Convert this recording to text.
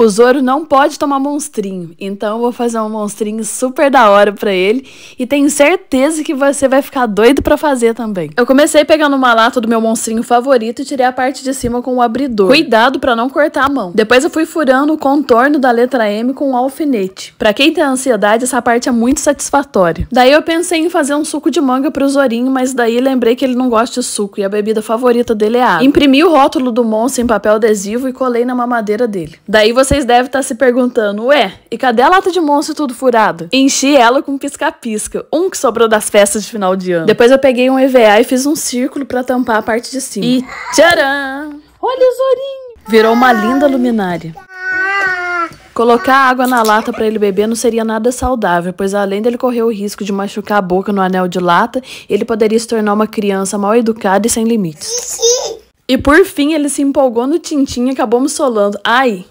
O Zoro não pode tomar monstrinho, então eu vou fazer um monstrinho super da hora para ele e tenho certeza que você vai ficar doido para fazer também. Eu comecei pegando uma lata do meu monstrinho favorito e tirei a parte de cima com o um abridor. Cuidado para não cortar a mão. Depois eu fui furando o contorno da letra M com um alfinete. Para quem tem ansiedade, essa parte é muito satisfatória. Daí eu pensei em fazer um suco de manga pro Zorinho, mas daí lembrei que ele não gosta de suco e a bebida favorita dele é água. Imprimi o rótulo do monstro em papel adesivo e colei na mamadeira dele. Daí você vocês devem estar se perguntando: ué, e cadê a lata de monstro tudo furado? Enchi ela com pisca-pisca, um que sobrou das festas de final de ano. Depois eu peguei um EVA e fiz um círculo para tampar a parte de cima. E tcharam! Olha os zorinho! Virou uma linda luminária. Colocar água na lata para ele beber não seria nada saudável, pois além dele correr o risco de machucar a boca no anel de lata, ele poderia se tornar uma criança mal educada e sem limites. E por fim, ele se empolgou no tintim e acabou me solando. Ai,